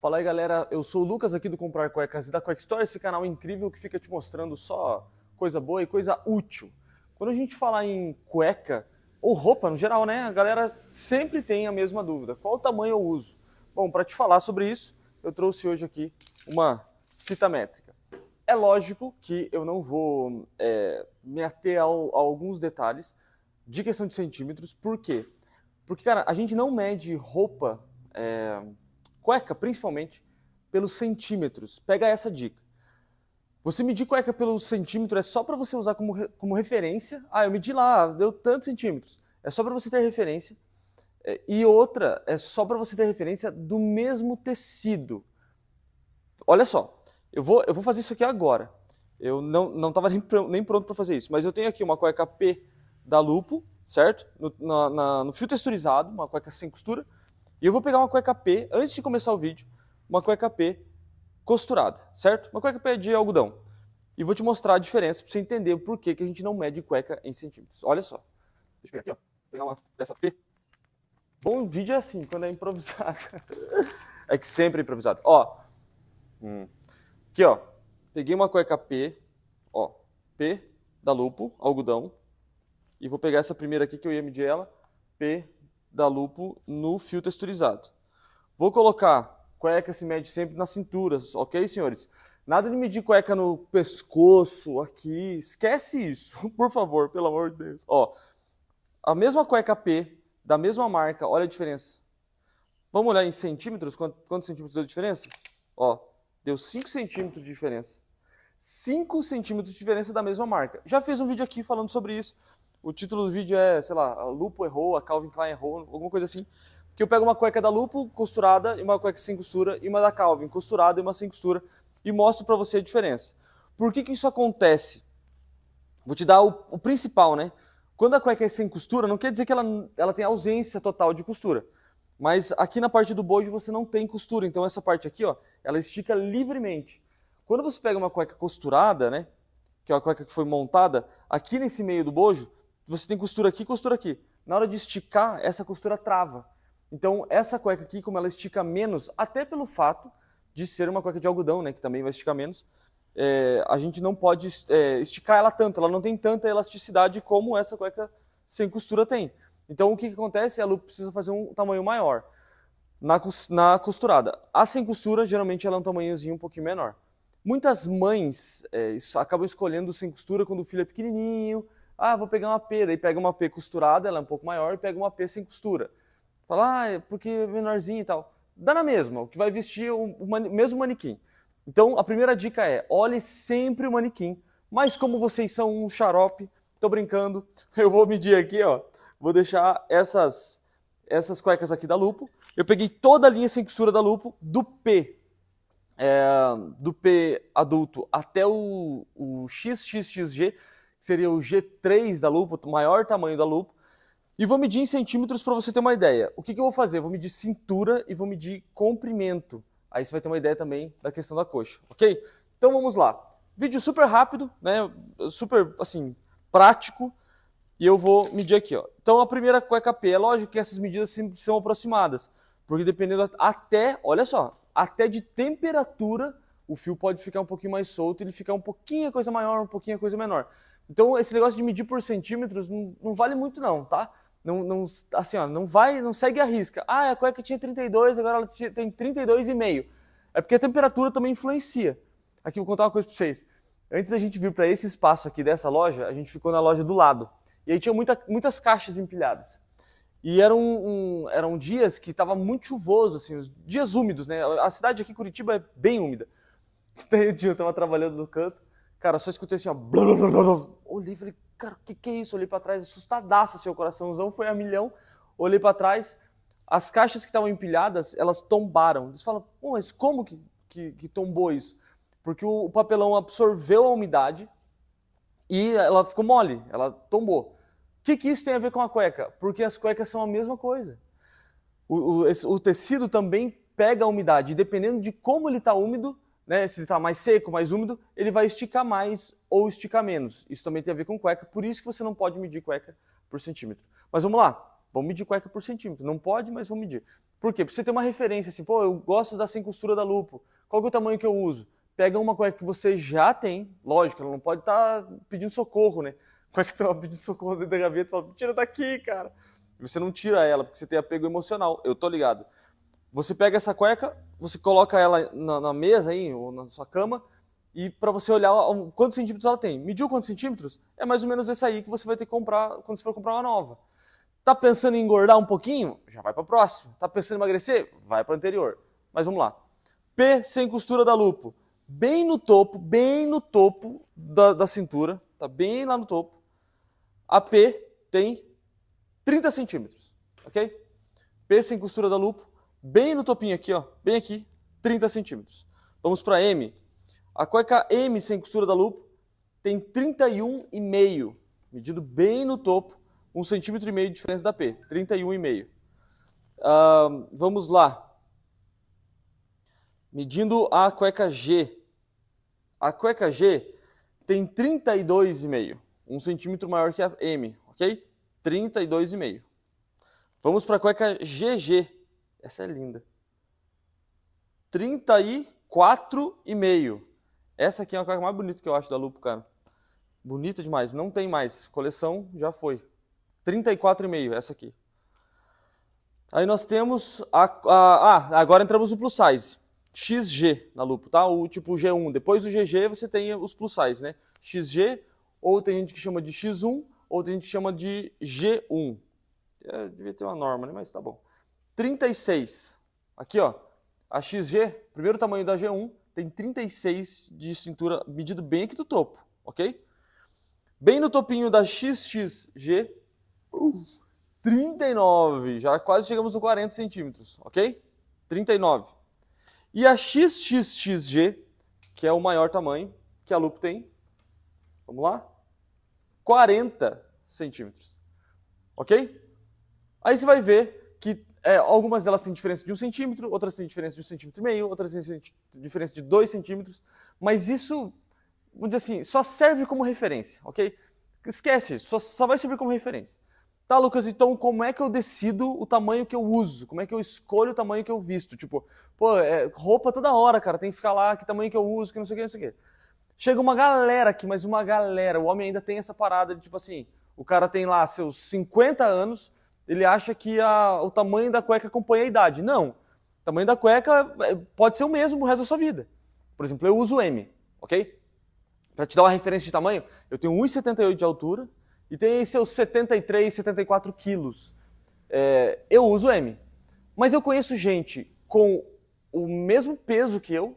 Fala aí galera, eu sou o Lucas aqui do Comprar Cuecas e da Cueca Store, esse canal incrível que fica te mostrando só coisa boa e coisa útil. Quando a gente fala em cueca ou roupa no geral, né, a galera sempre tem a mesma dúvida: qual tamanho eu uso? Bom, para te falar sobre isso, eu trouxe hoje aqui uma fita métrica. É lógico que eu não vou é, me ater ao, a alguns detalhes de questão de centímetros, por quê? Porque, cara, a gente não mede roupa. É, cueca principalmente, pelos centímetros. Pega essa dica. Você medir cueca pelo centímetro é só para você usar como, como referência. Ah, eu medi lá, deu tantos centímetros. É só para você ter referência. É, e outra, é só para você ter referência do mesmo tecido. Olha só, eu vou, eu vou fazer isso aqui agora. Eu não estava nem, nem pronto para fazer isso, mas eu tenho aqui uma cueca P da Lupo, certo? No, na, na, no fio texturizado, uma cueca sem costura e eu vou pegar uma cueca P, antes de começar o vídeo, uma cueca P costurada, certo? Uma cueca P de algodão. E vou te mostrar a diferença para você entender por que, que a gente não mede cueca em centímetros. Olha só. Deixa eu pegar aqui, ó. Vou pegar uma peça P. Bom vídeo é assim, quando é improvisado. é que sempre é improvisado. Ó. Hum. Aqui, ó. Peguei uma cueca P. Ó. P da Lupo, algodão. E vou pegar essa primeira aqui que eu ia medir ela. P da Lupo no fio texturizado. Vou colocar cueca se mede sempre nas cinturas, ok, senhores? Nada de medir cueca no pescoço, aqui. Esquece isso, por favor, pelo amor de Deus. Ó, a mesma cueca P, da mesma marca, olha a diferença. Vamos olhar em centímetros, quantos, centímetros deu de diferença? Ó, deu 5 centímetros de diferença. 5 centímetros de diferença da mesma marca. Já fiz um vídeo aqui falando sobre isso. O título do vídeo é, sei lá, a Lupo errou, a Calvin Klein errou, alguma coisa assim. Que eu pego uma cueca da Lupo costurada e uma cueca sem costura e uma da Calvin costurada e uma sem costura e mostro para você a diferença. Por que que isso acontece? Vou te dar o, o principal, né? Quando a cueca é sem costura, não quer dizer que ela, ela tem ausência total de costura. Mas aqui na parte do bojo você não tem costura, então essa parte aqui, ó, ela estica livremente. Quando você pega uma cueca costurada, né, que é a cueca que foi montada, aqui nesse meio do bojo, você tem costura aqui, costura aqui. Na hora de esticar, essa costura trava. Então, essa cueca aqui, como ela estica menos, até pelo fato de ser uma cueca de algodão, né, que também vai esticar menos, é, a gente não pode é, esticar ela tanto, ela não tem tanta elasticidade como essa cueca sem costura tem. Então, o que, que acontece? A Lu precisa fazer um tamanho maior na, na costurada. A sem costura, geralmente, ela é um tamanhozinho um pouquinho menor. Muitas mães é, acabam escolhendo sem costura quando o filho é pequenininho, ah, vou pegar uma P, daí pega uma P costurada, ela é um pouco maior, e pega uma P sem costura. Fala, ah, é porque é menorzinha e tal. Dá na mesma, o que vai vestir o, o mani mesmo manequim. Então, a primeira dica é, olhe sempre o manequim. Mas como vocês são um xarope, tô brincando, eu vou medir aqui, ó. Vou deixar essas, essas cuecas aqui da Lupo. Eu peguei toda a linha sem costura da Lupo, do P é, do P adulto até o, o XXXG, que seria o G3 da lupa, o maior tamanho da lupa, e vou medir em centímetros para você ter uma ideia. O que, que eu vou fazer? vou medir cintura e vou medir comprimento. Aí você vai ter uma ideia também da questão da coxa, ok? Então vamos lá. Vídeo super rápido, né? Super, assim, prático. E eu vou medir aqui, ó. Então a primeira cueca P, é lógico que essas medidas sempre são aproximadas. Porque dependendo até, olha só, até de temperatura, o fio pode ficar um pouquinho mais solto, ele ficar um pouquinho a coisa maior, um pouquinho a coisa menor. Então, esse negócio de medir por centímetros não, não vale muito não, tá? Não, não, assim, ó, não vai, não segue a risca. Ah, a cueca tinha 32, agora ela tem 32,5. É porque a temperatura também influencia. Aqui, vou contar uma coisa pra vocês. Antes da gente vir para esse espaço aqui dessa loja, a gente ficou na loja do lado. E aí tinha muita, muitas caixas empilhadas. E eram, um, eram dias que estava muito chuvoso, assim, dias úmidos, né? A cidade aqui, Curitiba, é bem úmida. Daí o dia eu estava trabalhando no canto, Cara, só escutei assim, ó. Blá, blá, blá, blá. Olhei e falei, cara, o que, que é isso? Olhei para trás, assustadaço, seu assim, coraçãozão foi a milhão. Olhei para trás, as caixas que estavam empilhadas, elas tombaram. Eles falam, mas como que, que, que tombou isso? Porque o papelão absorveu a umidade e ela ficou mole, ela tombou. O que, que isso tem a ver com a cueca? Porque as cuecas são a mesma coisa. O, o, esse, o tecido também pega a umidade, e dependendo de como ele está úmido, né, se ele está mais seco, mais úmido, ele vai esticar mais ou esticar menos. Isso também tem a ver com cueca, por isso que você não pode medir cueca por centímetro. Mas vamos lá, vamos medir cueca por centímetro. Não pode, mas vamos medir. Por quê? Para você ter uma referência, assim, pô, eu gosto da sem costura da Lupo, qual é o tamanho que eu uso? Pega uma cueca que você já tem, lógico, ela não pode estar tá pedindo socorro, né? Cueca que tá pedindo socorro dentro da gaveta, fala, tira daqui, cara. Você não tira ela, porque você tem apego emocional, eu tô ligado. Você pega essa cueca, você coloca ela na, na mesa aí, ou na sua cama, e para você olhar quantos centímetros ela tem. Mediu quantos centímetros? É mais ou menos esse aí que você vai ter que comprar quando você for comprar uma nova. Tá pensando em engordar um pouquinho? Já vai para próximo. Tá pensando em emagrecer? Vai para anterior. Mas vamos lá. P sem costura da lupo. Bem no topo, bem no topo da, da cintura, tá bem lá no topo. A P tem 30 centímetros, ok? P sem costura da lupo bem no topinho aqui, ó, bem aqui, 30 centímetros. Vamos para M. A cueca M sem costura da lupa tem 31,5, medido bem no topo, 1,5 um centímetro e meio de diferença da P, 31,5. Uh, vamos lá. Medindo a cueca G. A cueca G tem 32,5, um centímetro maior que a M, ok? 32,5. Vamos para a cueca GG. Essa é linda. 34,5. Essa aqui é uma cueca mais bonita que eu acho da Lupo, cara. Bonita demais. Não tem mais. Coleção já foi. 34,5 essa aqui. Aí nós temos a, a, Ah, agora entramos no plus size. XG na lupa, tá? O tipo G1. Depois do GG você tem os plus size, né? XG, ou tem gente que chama de X1, ou tem gente que chama de G1. É, devia ter uma norma, né? Mas tá bom. 36. Aqui, ó, a XG, primeiro tamanho da G1, tem 36 de cintura, medido bem aqui do topo, ok? Bem no topinho da XXG, 39, já quase chegamos no 40 centímetros, ok? 39. E a XXXG, que é o maior tamanho que a Lupo tem, vamos lá, 40 centímetros, ok? Aí você vai ver é, algumas delas têm diferença de um centímetro, outras têm diferença de um centímetro e meio, outras têm diferença de dois centímetros, mas isso, vamos dizer assim, só serve como referência, ok? Esquece, só, só vai servir como referência. Tá, Lucas, então como é que eu decido o tamanho que eu uso? Como é que eu escolho o tamanho que eu visto? Tipo, pô, é roupa toda hora, cara, tem que ficar lá, que tamanho que eu uso, que não sei o que, não sei o que. Chega uma galera aqui, mas uma galera, o homem ainda tem essa parada de tipo assim, o cara tem lá seus 50 anos, ele acha que a, o tamanho da cueca acompanha a idade. Não. O tamanho da cueca é, pode ser o mesmo o resto da sua vida. Por exemplo, eu uso M, ok? Para te dar uma referência de tamanho, eu tenho 1,78 de altura e tenho seus 73, 74 quilos. É, eu uso M. Mas eu conheço gente com o mesmo peso que eu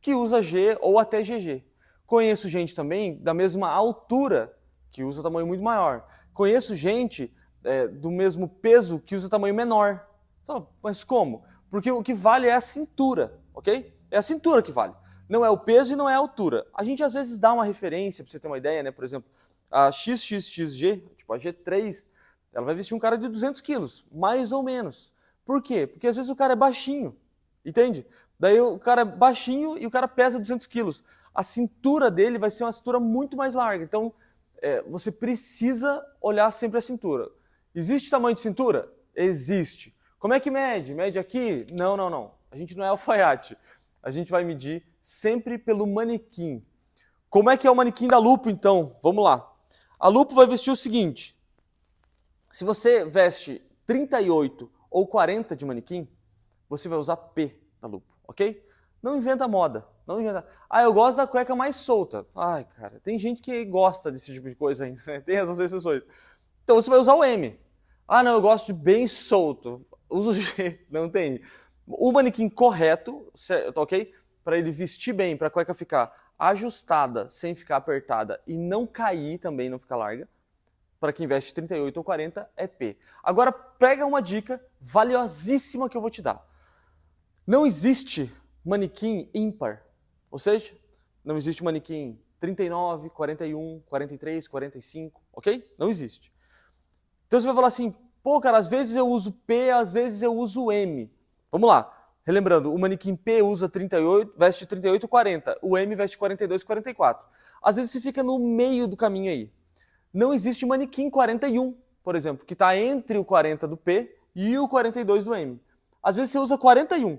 que usa G ou até GG. Conheço gente também da mesma altura que usa tamanho muito maior. Conheço gente é, do mesmo peso que usa tamanho menor. Então, mas como? Porque o que vale é a cintura, ok? É a cintura que vale. Não é o peso e não é a altura. A gente às vezes dá uma referência para você ter uma ideia, né? Por exemplo, a XXXG, tipo a G3, ela vai vestir um cara de 200 quilos, mais ou menos. Por quê? Porque às vezes o cara é baixinho, entende? Daí o cara é baixinho e o cara pesa 200 quilos. A cintura dele vai ser uma cintura muito mais larga. Então, é, você precisa olhar sempre a cintura. Existe tamanho de cintura? Existe. Como é que mede? Mede aqui? Não, não, não. A gente não é alfaiate. A gente vai medir sempre pelo manequim. Como é que é o manequim da Lupo, então? Vamos lá. A Lupo vai vestir o seguinte: se você veste 38 ou 40 de manequim, você vai usar P da Lupo, ok? Não inventa moda. Não inventa. Ah, eu gosto da cueca mais solta. Ai, cara, tem gente que gosta desse tipo de coisa ainda, né? tem as exceções. Então você vai usar o M. Ah, não, eu gosto de bem solto. Usa o G, não tem. O manequim correto, tá ok? Para ele vestir bem, para a cueca ficar ajustada, sem ficar apertada e não cair também, não ficar larga. Para quem veste 38 ou 40 é P. Agora pega uma dica valiosíssima que eu vou te dar. Não existe manequim ímpar. Ou seja, não existe manequim 39, 41, 43, 45, ok? Não existe. Então você vai falar assim, pô, cara, às vezes eu uso P, às vezes eu uso M. Vamos lá. Relembrando, o manequim P usa 38, veste 38 40, o M veste 42 44. Às vezes você fica no meio do caminho aí. Não existe manequim 41, por exemplo, que está entre o 40 do P e o 42 do M. Às vezes você usa 41,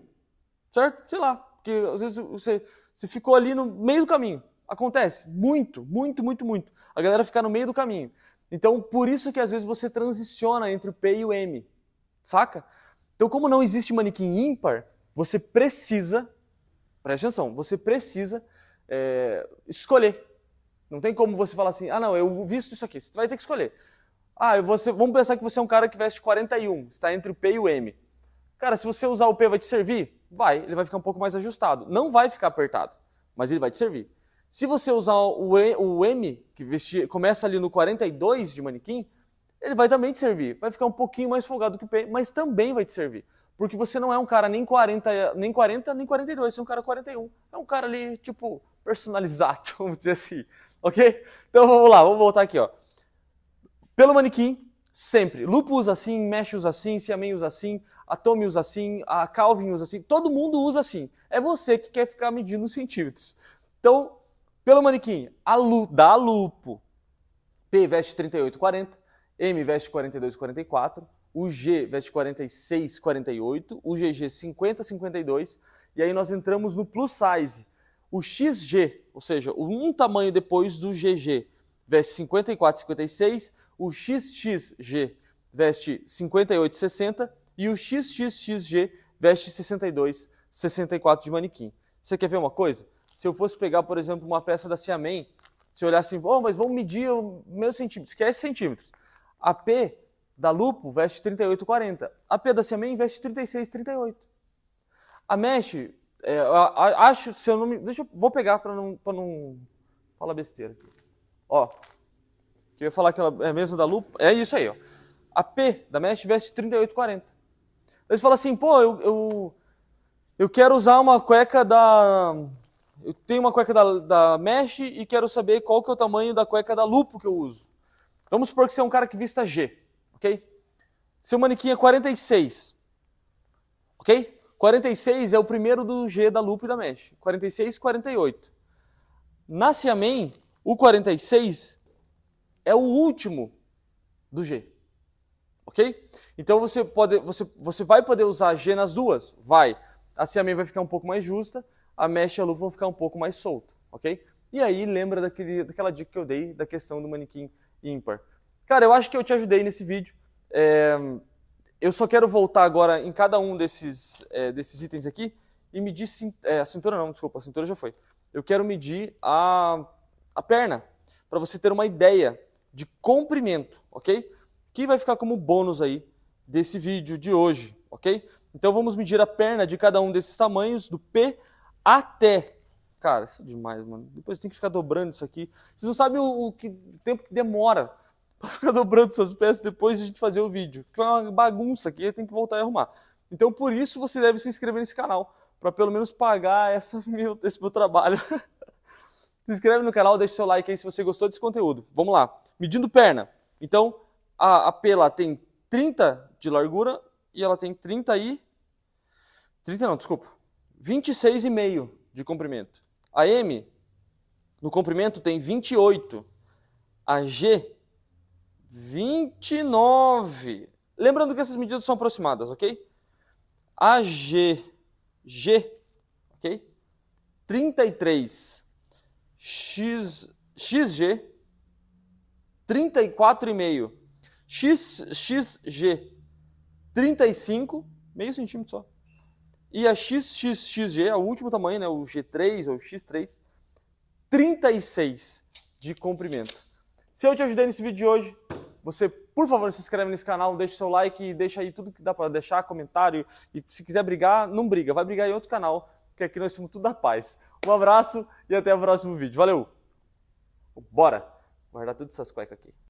certo? Sei lá, porque às vezes você, você ficou ali no meio do caminho. Acontece muito, muito, muito, muito. A galera ficar no meio do caminho. Então, por isso que às vezes você transiciona entre o P e o M, saca? Então, como não existe manequim ímpar, você precisa, presta atenção, você precisa é, escolher. Não tem como você falar assim, ah não, eu visto isso aqui, você vai ter que escolher. Ah, você, vamos pensar que você é um cara que veste 41, está entre o P e o M. Cara, se você usar o P vai te servir? Vai, ele vai ficar um pouco mais ajustado. Não vai ficar apertado, mas ele vai te servir. Se você usar o, o M, que começa ali no 42 de manequim, ele vai também te servir. Vai ficar um pouquinho mais folgado que o P, mas também vai te servir. Porque você não é um cara nem 40, nem 40, nem 42, você é um cara 41. É um cara ali, tipo, personalizado, vamos dizer assim. Ok? Então vamos lá, vamos voltar aqui, ó. Pelo manequim, sempre. Lupo usa assim, mexe usa assim, Xiamen usa assim, a Tommy usa assim, a Calvin usa assim, todo mundo usa assim. É você que quer ficar medindo os centímetros. Então, pelo manequim a Lu, da Lupo, P veste 3840, M veste 4244, o G veste 4648, o GG 5052 e aí nós entramos no plus size. O XG, ou seja, um tamanho depois do GG, veste 5456, o XXG veste 5860 e o XXXG veste 6264 de manequim. Você quer ver uma coisa? se eu fosse pegar, por exemplo, uma peça da Ciamen, se eu olhasse assim, oh, mas vamos medir meus centímetros, centímetro, esquece centímetros. A P da Lupo veste 38,40. A P da Ciamen veste 36,38. A Mesh, é, a, acho, se eu não me... Deixa eu, vou pegar para não, pra não falar besteira. Aqui. Ó, que eu ia falar que ela é a mesma da Lupo, é isso aí, ó. A P da Mesh veste 38,40. Eles falam assim, pô, eu, eu, eu quero usar uma cueca da eu tenho uma cueca da, da mesh e quero saber qual que é o tamanho da cueca da lupo que eu uso. Vamos supor que você é um cara que vista G, ok? Seu manequim é 46, ok? 46 é o primeiro do G da lupo e da mesh. 46, 48. Na Siamém, o 46 é o último do G. Ok? Então você, pode, você, você vai poder usar G nas duas? Vai. A Siamém vai ficar um pouco mais justa, a mecha e a luva vão ficar um pouco mais solto, ok? E aí lembra daquele, daquela dica que eu dei da questão do manequim ímpar. Cara, eu acho que eu te ajudei nesse vídeo. É, eu só quero voltar agora em cada um desses, é, desses itens aqui e medir é, a cintura não, desculpa, a cintura já foi. Eu quero medir a, a perna para você ter uma ideia de comprimento, ok? Que vai ficar como bônus aí desse vídeo de hoje, ok? Então vamos medir a perna de cada um desses tamanhos, do P até. Cara, isso é demais, mano. Depois tem que ficar dobrando isso aqui. Vocês não sabem o, o que, o tempo que demora pra ficar dobrando essas peças depois de a gente fazer o vídeo. Fica uma bagunça aqui, tem que voltar e arrumar. Então, por isso, você deve se inscrever nesse canal, para pelo menos pagar essa meu, esse meu trabalho. se inscreve no canal, deixa seu like aí se você gostou desse conteúdo. Vamos lá. Medindo perna. Então, a, a tem 30 de largura e ela tem 30 e... 30 não, desculpa. 26,5 de comprimento. A M, no comprimento, tem 28. A G, 29. Lembrando que essas medidas são aproximadas, ok? A G, G, ok? 33. X, XG, 34,5. X, XG, 35, meio centímetro só. E a XXXG, é o último tamanho, né, o G3 ou X3, 36 de comprimento. Se eu te ajudei nesse vídeo de hoje, você, por favor, se inscreve nesse canal, deixa seu like e deixa aí tudo que dá para deixar, comentário. E se quiser brigar, não briga, vai brigar em outro canal, que aqui nós somos tudo da paz. Um abraço e até o próximo vídeo. Valeu! Bora! Guardar todas essas cuecas aqui.